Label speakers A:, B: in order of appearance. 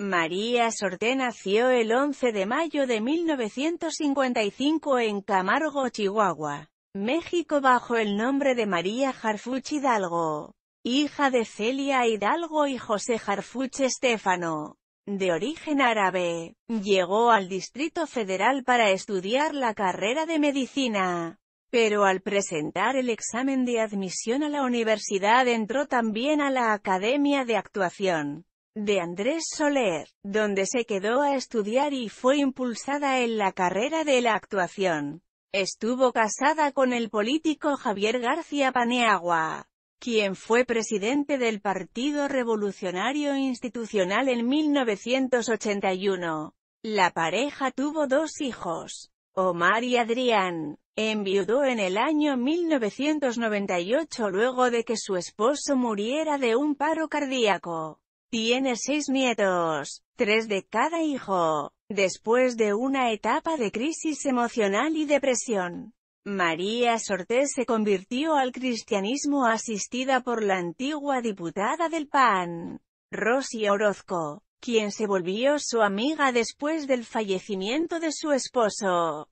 A: María Sorté nació el 11 de mayo de 1955 en Camargo, Chihuahua, México bajo el nombre de María Jarfuch Hidalgo, hija de Celia Hidalgo y José Jarfuch Estefano, De origen árabe, llegó al Distrito Federal para estudiar la carrera de medicina. Pero al presentar el examen de admisión a la universidad entró también a la Academia de Actuación de Andrés Soler, donde se quedó a estudiar y fue impulsada en la carrera de la actuación. Estuvo casada con el político Javier García Paneagua, quien fue presidente del Partido Revolucionario Institucional en 1981. La pareja tuvo dos hijos, Omar y Adrián. Enviudó en el año 1998 luego de que su esposo muriera de un paro cardíaco. Tiene seis nietos, tres de cada hijo. Después de una etapa de crisis emocional y depresión, María Sortés se convirtió al cristianismo asistida por la antigua diputada del PAN, Rosy Orozco, quien se volvió su amiga después del fallecimiento de su esposo.